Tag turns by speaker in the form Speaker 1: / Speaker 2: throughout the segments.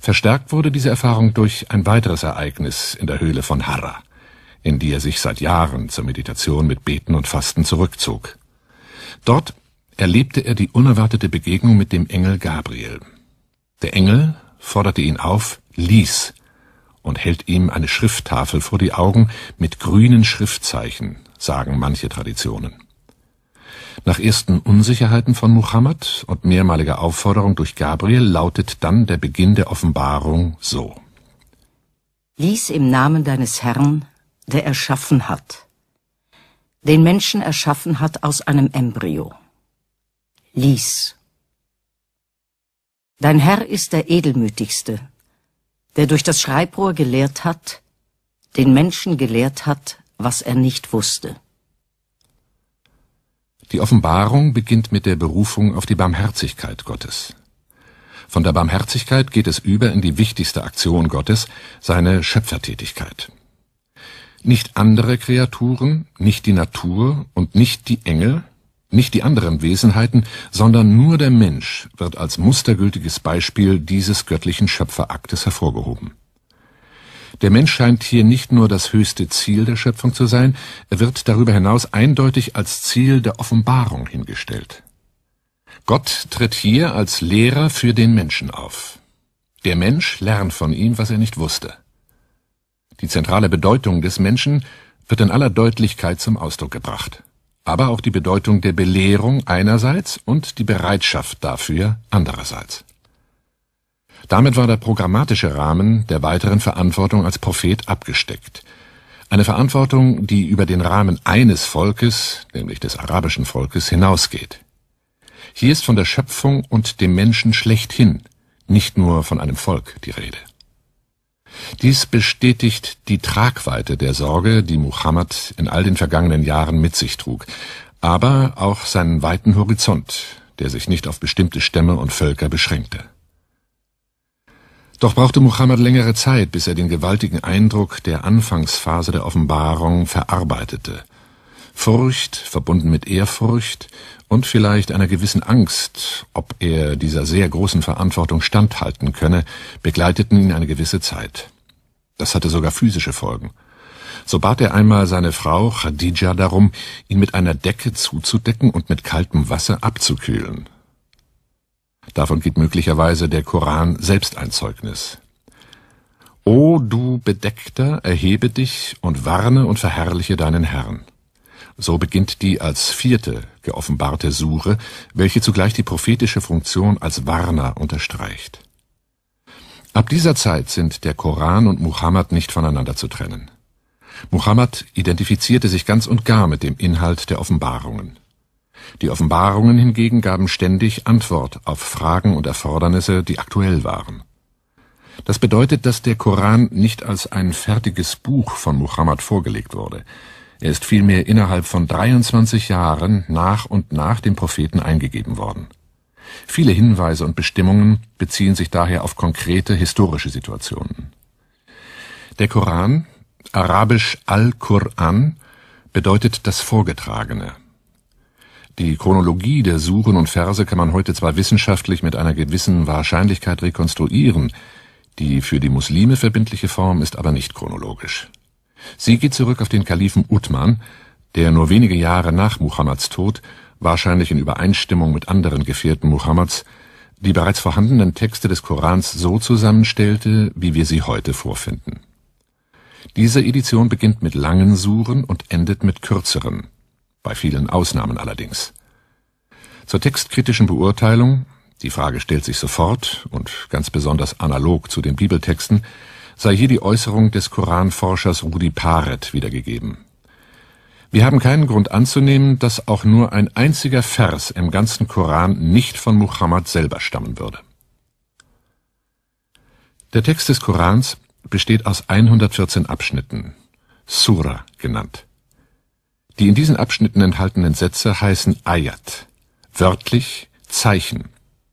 Speaker 1: Verstärkt wurde diese Erfahrung durch ein weiteres Ereignis in der Höhle von Harra, in die er sich seit Jahren zur Meditation mit Beten und Fasten zurückzog. Dort erlebte er die unerwartete Begegnung mit dem Engel Gabriel. Der Engel forderte ihn auf, lies, und hält ihm eine Schrifttafel vor die Augen mit grünen Schriftzeichen, sagen manche Traditionen. Nach ersten Unsicherheiten von Muhammad und mehrmaliger Aufforderung durch Gabriel lautet dann der Beginn der Offenbarung so. Lies im Namen deines Herrn, der erschaffen hat, den Menschen erschaffen hat aus einem Embryo. Lies. Dein Herr ist der Edelmütigste, der durch das Schreibrohr gelehrt hat, den Menschen gelehrt hat, was er nicht wusste. Die Offenbarung beginnt mit der Berufung auf die Barmherzigkeit Gottes. Von der Barmherzigkeit geht es über in die wichtigste Aktion Gottes, seine Schöpfertätigkeit. Nicht andere Kreaturen, nicht die Natur und nicht die Engel, nicht die anderen Wesenheiten, sondern nur der Mensch wird als mustergültiges Beispiel dieses göttlichen Schöpferaktes hervorgehoben. Der Mensch scheint hier nicht nur das höchste Ziel der Schöpfung zu sein, er wird darüber hinaus eindeutig als Ziel der Offenbarung hingestellt. Gott tritt hier als Lehrer für den Menschen auf. Der Mensch lernt von ihm, was er nicht wusste. Die zentrale Bedeutung des Menschen wird in aller Deutlichkeit zum Ausdruck gebracht, aber auch die Bedeutung der Belehrung einerseits und die Bereitschaft dafür andererseits. Damit war der programmatische Rahmen der weiteren Verantwortung als Prophet abgesteckt. Eine Verantwortung, die über den Rahmen eines Volkes, nämlich des arabischen Volkes, hinausgeht. Hier ist von der Schöpfung und dem Menschen schlechthin, nicht nur von einem Volk die Rede. Dies bestätigt die Tragweite der Sorge, die Muhammad in all den vergangenen Jahren mit sich trug, aber auch seinen weiten Horizont, der sich nicht auf bestimmte Stämme und Völker beschränkte. Doch brauchte Muhammad längere Zeit, bis er den gewaltigen Eindruck der Anfangsphase der Offenbarung verarbeitete. Furcht, verbunden mit Ehrfurcht und vielleicht einer gewissen Angst, ob er dieser sehr großen Verantwortung standhalten könne, begleiteten ihn eine gewisse Zeit. Das hatte sogar physische Folgen. So bat er einmal seine Frau Khadija darum, ihn mit einer Decke zuzudecken und mit kaltem Wasser abzukühlen. Davon gibt möglicherweise der Koran selbst ein Zeugnis. O du Bedeckter, erhebe dich und warne und verherrliche deinen Herrn. So beginnt die als vierte geoffenbarte Suche, welche zugleich die prophetische Funktion als Warner unterstreicht. Ab dieser Zeit sind der Koran und Muhammad nicht voneinander zu trennen. Muhammad identifizierte sich ganz und gar mit dem Inhalt der Offenbarungen. Die Offenbarungen hingegen gaben ständig Antwort auf Fragen und Erfordernisse, die aktuell waren. Das bedeutet, dass der Koran nicht als ein fertiges Buch von Muhammad vorgelegt wurde. Er ist vielmehr innerhalb von 23 Jahren nach und nach dem Propheten eingegeben worden. Viele Hinweise und Bestimmungen beziehen sich daher auf konkrete historische Situationen. Der Koran, arabisch Al-Qur'an, bedeutet das Vorgetragene, die Chronologie der Suren und Verse kann man heute zwar wissenschaftlich mit einer gewissen Wahrscheinlichkeit rekonstruieren, die für die Muslime verbindliche Form ist aber nicht chronologisch. Sie geht zurück auf den Kalifen Uthman, der nur wenige Jahre nach Muhammads Tod, wahrscheinlich in Übereinstimmung mit anderen Gefährten Muhammads, die bereits vorhandenen Texte des Korans so zusammenstellte, wie wir sie heute vorfinden. Diese Edition beginnt mit langen Suren und endet mit kürzeren bei vielen Ausnahmen allerdings. Zur textkritischen Beurteilung, die Frage stellt sich sofort und ganz besonders analog zu den Bibeltexten, sei hier die Äußerung des Koranforschers Rudi Paret wiedergegeben. Wir haben keinen Grund anzunehmen, dass auch nur ein einziger Vers im ganzen Koran nicht von Muhammad selber stammen würde. Der Text des Korans besteht aus 114 Abschnitten, Sura genannt. Die in diesen Abschnitten enthaltenen Sätze heißen Ayat, wörtlich Zeichen,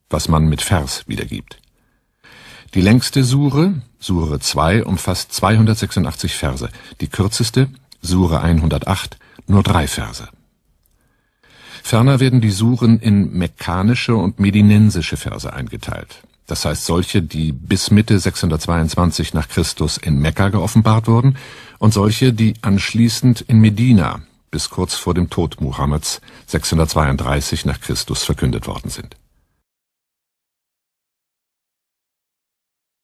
Speaker 1: was man mit Vers wiedergibt. Die längste Sure, Sure 2, umfasst 286 Verse, die kürzeste, Sure 108, nur drei Verse. Ferner werden die Suren in mekkanische und medinensische Verse eingeteilt. Das heißt solche, die bis Mitte 622 nach Christus in Mekka geoffenbart wurden und solche, die anschließend in Medina, bis kurz vor dem Tod Mohammeds 632 nach Christus verkündet worden sind